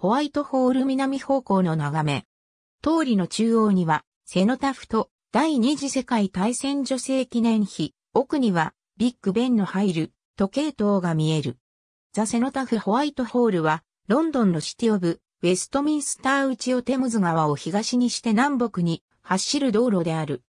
ホワイトホール南方向の眺め。通りの中央には、セノタフト、第二次世界大戦女性記念碑、奥には、ビッグベンの入る、時計塔が見える。ザ・セノタフホワイトホールは、ロンドンのシティオブ、ウェストミンスター内をテムズ川を東にして南北に走る道路である。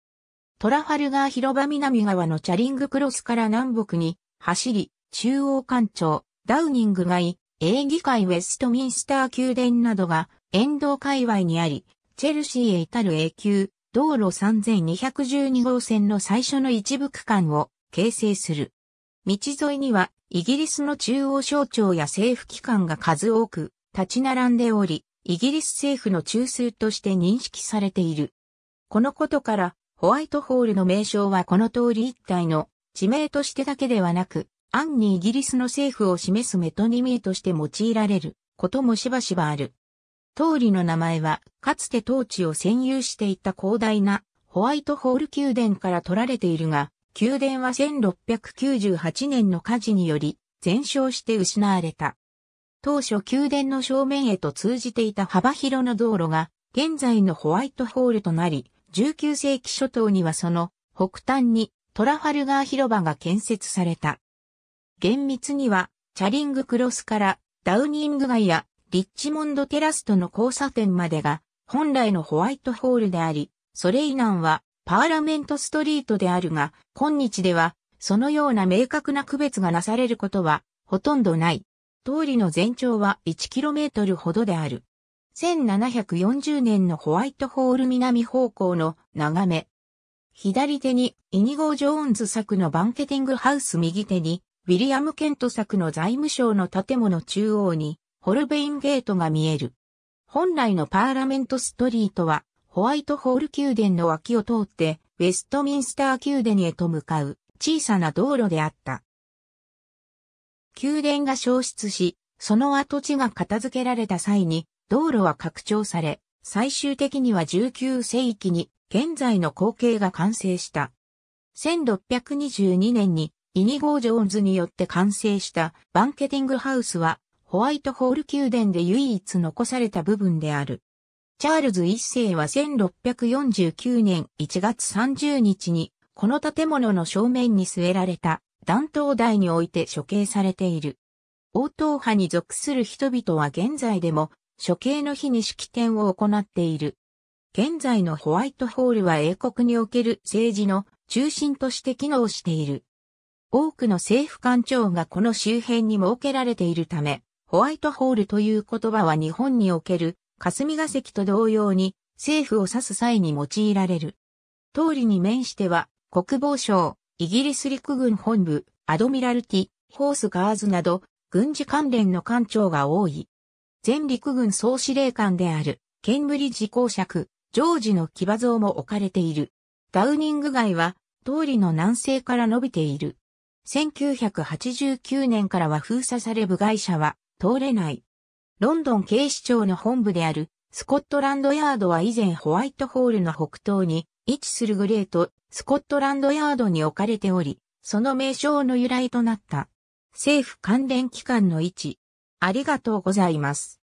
トラファルガー広場南側のチャリングクロスから南北に走り、中央官庁、ダウニング街、英議会ウェストミンスター宮殿などが沿道界隈にあり、チェルシーへ至る永久、道路3212号線の最初の一部区間を形成する。道沿いにはイギリスの中央省庁や政府機関が数多く立ち並んでおり、イギリス政府の中枢として認識されている。このことから、ホワイトホールの名称はこの通り一体の地名としてだけではなく、ンにイギリスの政府を示すメトニミーとして用いられることもしばしばある。通りの名前は、かつて当地を占有していた広大なホワイトホール宮殿から取られているが、宮殿は1698年の火事により全焼して失われた。当初宮殿の正面へと通じていた幅広の道路が現在のホワイトホールとなり、19世紀初頭にはその北端にトラファルガー広場が建設された。厳密には、チャリングクロスからダウニング街やリッチモンドテラスとの交差点までが本来のホワイトホールであり、それ以南はパーラメントストリートであるが、今日ではそのような明確な区別がなされることはほとんどない。通りの全長は 1km ほどである。1740年のホワイトホール南方向の眺め。左手にイニゴ・ジョーンズ作のバンケティングハウス右手にウィリアム・ケント作の財務省の建物中央に、ホルベインゲートが見える。本来のパーラメントストリートは、ホワイトホール宮殿の脇を通って、ウェストミンスター宮殿へと向かう小さな道路であった。宮殿が消失し、その跡地が片付けられた際に、道路は拡張され、最終的には19世紀に現在の光景が完成した。1622年にイニゴー・ジョーンズによって完成したバンケティングハウスはホワイトホール宮殿で唯一残された部分である。チャールズ一世は1649年1月30日にこの建物の正面に据えられた弾頭台において処刑されている。応答派に属する人々は現在でも処刑の日に式典を行っている。現在のホワイトホールは英国における政治の中心として機能している。多くの政府官庁がこの周辺に設けられているため、ホワイトホールという言葉は日本における霞が関と同様に政府を指す際に用いられる。通りに面しては国防省、イギリス陸軍本部、アドミラルティ、ホースガーズなど軍事関連の官庁が多い。全陸軍総司令官であるケンブリッジ公爵、ジョージの騎馬像も置かれている。ダウニング街は通りの南西から伸びている。1989年からは封鎖され部外者は通れない。ロンドン警視庁の本部であるスコットランドヤードは以前ホワイトホールの北東に位置するグレートスコットランドヤードに置かれており、その名称の由来となった。政府関連機関の位置。ありがとうございます。